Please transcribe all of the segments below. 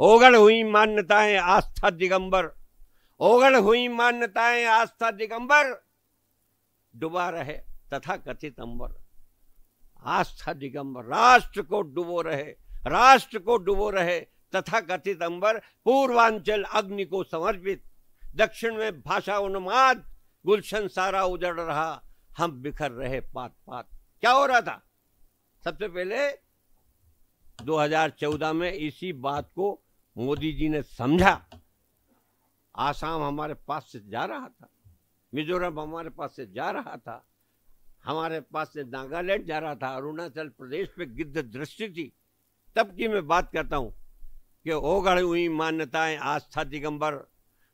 ओगढ़ हुई मान्यताएं आस्था दिगंबर ओगढ़ हुई मान्यताएं आस्था दिगंबर डुबा रहे तथा कथित अंबर आस्था दिगंबर राष्ट्र को डुबो रहे राष्ट्र को डुबो रहे तथा कथित अंबर पूर्वांचल अग्नि को समर्पित दक्षिण में भाषा उन्माद गुलशन सारा उजड़ रहा हम बिखर रहे पात पात क्या हो रहा था सबसे पहले 2014 में इसी बात को मोदी जी ने समझा आसाम हमारे पास से जा रहा था मिजोरम हमारे पास से जा रहा था हमारे पास से नागालैंड जा रहा था अरुणाचल प्रदेश पे गिद्ध दृष्टि थी तब की मैं बात करता हूँ कि ओगढ़ हुई मान्यताएं आस्था दिगंबर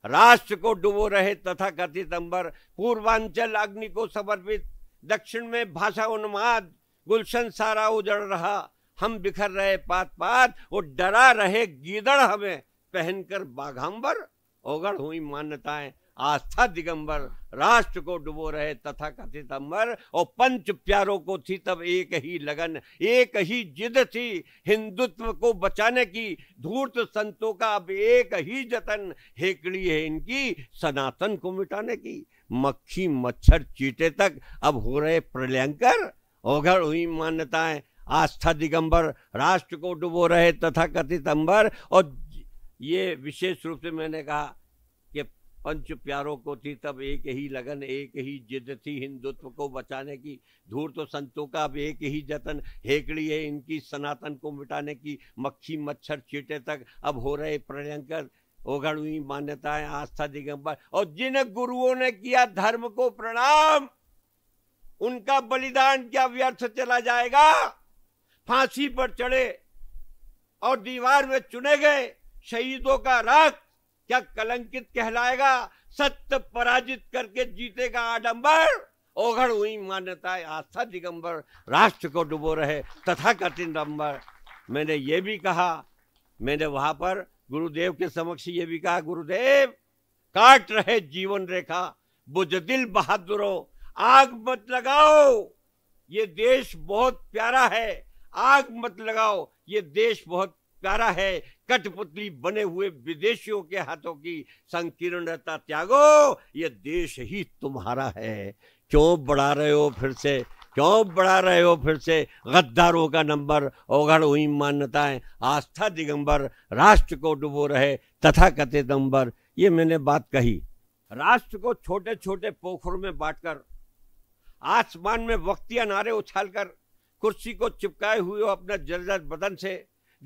राष्ट्र को डुबो रहे तथा कथित अंबर पूर्वांचल अग्नि को समर्पित दक्षिण में भाषा उन्माद गुलशन सारा उजड़ रहा हम बिखर रहे पात पात वो डरा रहे गीदड़ हमें पहनकर बाघांबर ओगड़ हुई मान्यताएं आस्था दिगंबर राष्ट्र को डुबो रहे तथा कथित अम्बर और पंच प्यारों को थी तब एक ही लगन एक ही जिद थी हिंदुत्व को बचाने की धूर्त संतों का अब एक ही जतन हेकड़ी है इनकी सनातन को मिटाने की मक्खी मच्छर चीटे तक अब हो रहे प्रलयंकर ओघड़ हुई मान्यताएं आस्था दिगंबर राष्ट्र को डुबो रहे तथा कथित अंबर और ये विशेष रूप से मैंने कहा कि पंच प्यारों को थी तब एक ही लगन एक ही जिद थी हिंदुत्व को बचाने की धूर तो संतों का अब एक ही जतन हेकड़ी है इनकी सनातन को मिटाने की मक्खी मच्छर चीटे तक अब हो रहे प्रयंकर ओगड़ हुई मान्यताएं आस्था दिगंबर और जिन गुरुओं ने किया धर्म को प्रणाम उनका बलिदान क्या व्यर्थ चला जाएगा फांसी पर चढ़े और दीवार में चुने गए शहीदों का राख क्या कलंकित कहलाएगा सत्य पराजित करके जीतेगा आडंबर ओघड़ हुई मान्यता आस्था दिगंबर राष्ट्र को डुबो रहे तथा कठिन डंबर मैंने ये भी कहा मैंने वहां पर गुरुदेव के समक्ष ये भी कहा गुरुदेव काट रहे जीवन रेखा दिल बहादुरों आग मत लगाओ ये देश बहुत प्यारा है आग मत लगाओ ये देश बहुत प्यारा है कठपुतली बने हुए विदेशियों के हाथों की संकीर्णता त्यागो ये देश ही तुम्हारा है क्यों बढ़ा रहे हो फिर से क्यों बढ़ा रहे हो फिर से गद्दारों का नंबर ओगढ़ हुई मान्यताएं आस्था दिगंबर राष्ट्र को डुबो रहे तथा कथित अंबर ये मैंने बात कही राष्ट्र को छोटे छोटे पोखरों में बांटकर आसमान में वक्तिया नारे उछालकर कुर्सी को चिपकाए हुए अपना जर्जर बदन से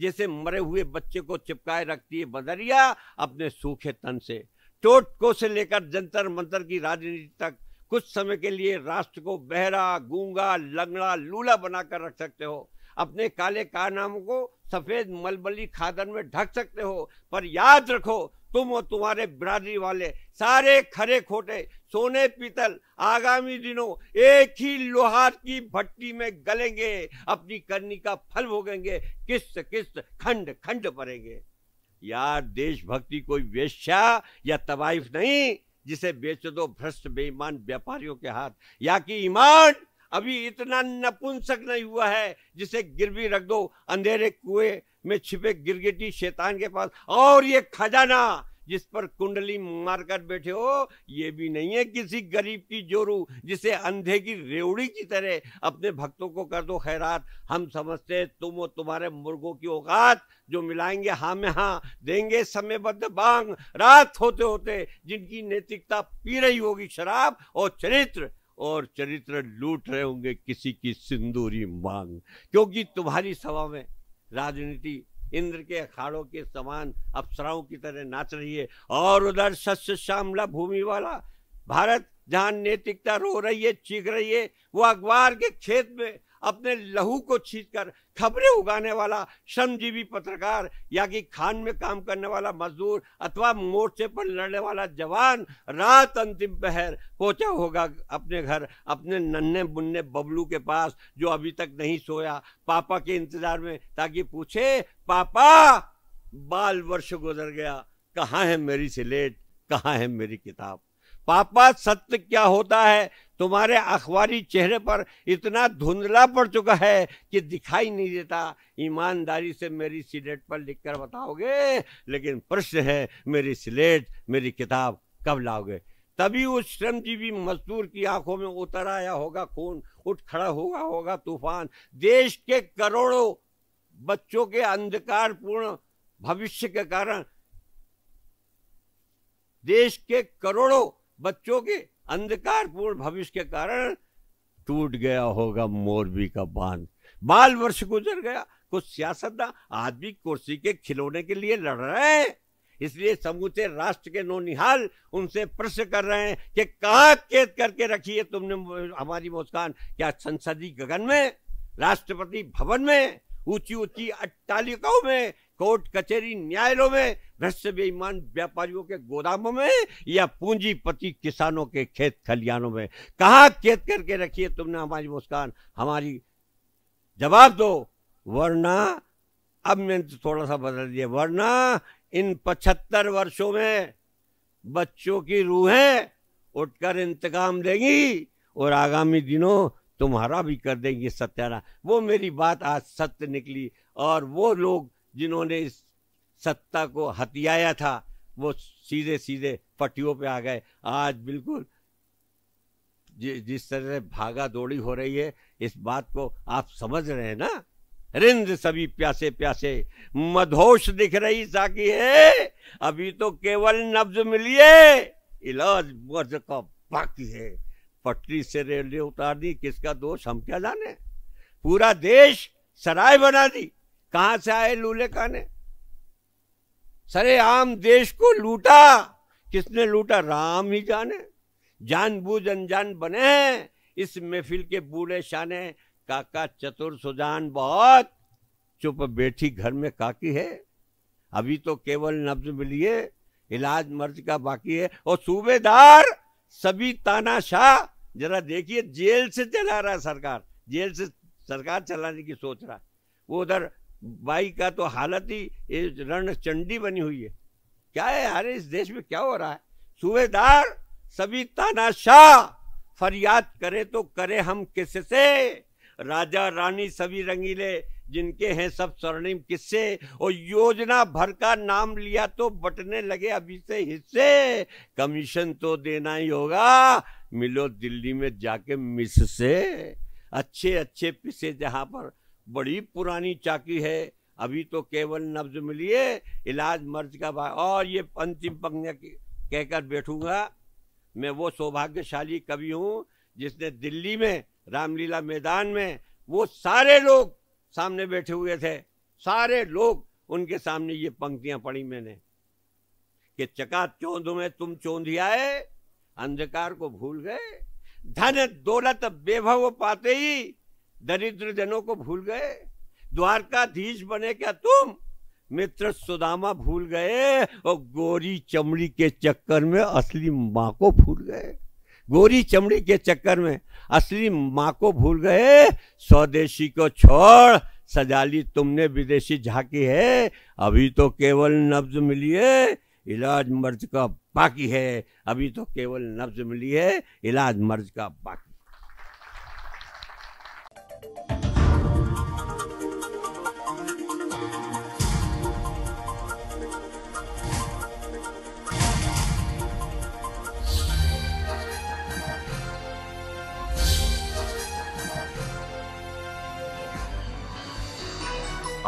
जैसे मरे हुए बच्चे को चिपकाए रखती है बदरिया अपने सूखे तन से टोटको से लेकर जंतर मंतर की राजनीति तक कुछ समय के लिए राष्ट्र को बहरा गूंगा लंगड़ा लूला बनाकर रख सकते हो अपने काले कारनामों को सफेद मलबली खादन में ढक सकते हो पर याद रखो तुम और तुम्हारे बिरादरी वाले सारे खरे खोटे सोने पीतल आगामी दिनों एक ही लोहार की भट्टी में गलेंगे अपनी करनी का फल भोगेंगे किस्त किस्त खंड खंड पड़ेंगे यार देशभक्ति कोई वेश्या या तवाइफ नहीं जिसे बेच दो तो भ्रष्ट बेईमान व्यापारियों के हाथ या कि ईमान अभी इतना नपुंसक नहीं हुआ है जिसे गिरवी रख दो अंधेरे कुएं में छिपे गिरगिटी शैतान के पास और ये खजाना जिस पर कुंडली मारकर बैठे हो ये भी नहीं है किसी गरीब की जोरू जिसे अंधे की रेवड़ी की तरह अपने भक्तों को कर दो खैरात हम समझते तुम और तुम्हारे मुर्गों की औकात जो मिलाएंगे हाँ में हाँ देंगे समयबद्ध बांग रात होते होते जिनकी नैतिकता पी रही होगी शराब और चरित्र और चरित्र लूट रहे होंगे किसी की सिंदूरी मांग क्योंकि तुम्हारी सभा में राजनीति इंद्र के अखाड़ों के समान अप्सराओं की तरह नाच रही है और उधर सस्य श्यामला भूमि वाला भारत जहां नैतिकता रो रही है चीख रही है वो अखबार के खेत में अपने लहू को छींचकर खबरें उगाने वाला श्रमजीवी पत्रकार या कि खान में काम करने वाला मजदूर अथवा मोर्चे पर लड़ने वाला जवान रात अंतिम पहर पहुंचा होगा अपने घर अपने नन्हे बुन्ने बबलू के पास जो अभी तक नहीं सोया पापा के इंतजार में ताकि पूछे पापा बाल वर्ष गुजर गया कहाँ है मेरी सिलेट कहाँ है मेरी किताब पापा सत्य क्या होता है तुम्हारे अखबारी चेहरे पर इतना धुंधला पड़ चुका है कि दिखाई नहीं देता ईमानदारी से मेरी सिलेट पर लिख कर बताओगे लेकिन प्रश्न है मेरी सिलेट मेरी किताब कब लाओगे तभी उस श्रमजीवी मजदूर की आंखों में उतर आया होगा खून उठ खड़ा हुआ होगा तूफान देश के करोड़ों बच्चों के अंधकारपूर्ण भविष्य के कारण देश के करोड़ों बच्चों के अंधकार पूर्ण भविष्य के कारण टूट गया होगा मोरबी का बांध बाल वर्ष गुजर गया कुछ सियासतदान आदमी कुर्सी के खिलौने के लिए लड़ रहे हैं इसलिए समूचे राष्ट्र के नौनिहाल उनसे प्रश्न कर रहे हैं कि कहा कैद करके रखी है तुमने हमारी मुस्कान क्या संसदीय गगन में राष्ट्रपति भवन में ऊंची ऊंची अट्टालिकाओं में कोर्ट कचेरी न्यायालयों में भ्रष्ट बेईमान व्यापारियों के गोदामों में या पूंजीपति किसानों के खेत खलियानों में कहा खेत करके रखिए तुमने हमारी मुस्कान हमारी जवाब दो वरना अब मैंने तो थोड़ा सा बदल दिया वरना इन पचहत्तर वर्षों में बच्चों की रूहें उठकर इंतकाम देंगी और आगामी दिनों तुम्हारा भी कर देंगे सत्यानाश वो मेरी बात आज सत्य निकली और वो लोग जिन्होंने इस सत्ता को हथियाया था वो सीधे सीधे पट्टियों पे आ गए आज बिल्कुल जिस तरह से भागा दौड़ी हो रही है इस बात को आप समझ रहे हैं ना रिंद सभी प्यासे प्यासे मधोश दिख रही साकी है अभी तो केवल नब्ज मिलिए इलाज वर्ज का बाकी है पटरी से रेलवे उतार दी किसका दोष हम क्या जाने पूरा देश सराय बना दी कहां से आए लूले काने सरे आम देश को लूटा किसने लूटा राम ही जाने बूझ अनजान बने इस महफिल के बूढ़े शाने काका चतुर सुजान बहुत चुप बैठी घर में काकी है अभी तो केवल नब्ज मिलिए इलाज मर्ज का बाकी है और सूबेदार सभी ताना शाह जरा देखिए जेल से चला रहा सरकार जेल से सरकार चलाने की सोच रहा वो उधर बाई का तो हालत ही रण रणचंडी बनी हुई है क्या है यार इस देश में क्या हो रहा है सूबेदार सभी तानाशाह फरियाद करे तो करे हम किससे राजा रानी सभी रंगीले जिनके हैं सब स्वर्णिम किससे और योजना भर का नाम लिया तो बटने लगे अभी से हिस्से कमीशन तो देना ही होगा मिलो दिल्ली में जाके मिस से अच्छे अच्छे पिसे जहां पर बड़ी पुरानी चाकी है अभी तो केवल नब्ज है इलाज मर्ज का भाई और ये अंतिम पंक्तियाँ कहकर बैठूंगा मैं वो सौभाग्यशाली कवि हूँ जिसने दिल्ली में रामलीला मैदान में वो सारे लोग सामने बैठे हुए थे सारे लोग उनके सामने ये पंक्तियां पढ़ी मैंने कि चका चौंध में तुम चौंधिया अंधकार को भूल गए धन दौलत बेभव पाते ही दरिद्र जनों को भूल गए द्वारकाधीश बने क्या तुम मित्र सुदामा भूल गए और गोरी चमड़ी के चक्कर में असली माँ को भूल गए गोरी चमड़ी के चक्कर में असली माँ को भूल गए स्वदेशी को छोड़ सजाली तुमने विदेशी झाकी है अभी तो केवल नब्ज मिली है इलाज मर्ज का बाकी है अभी तो केवल नब्ज मिली है इलाज मर्ज का बाकी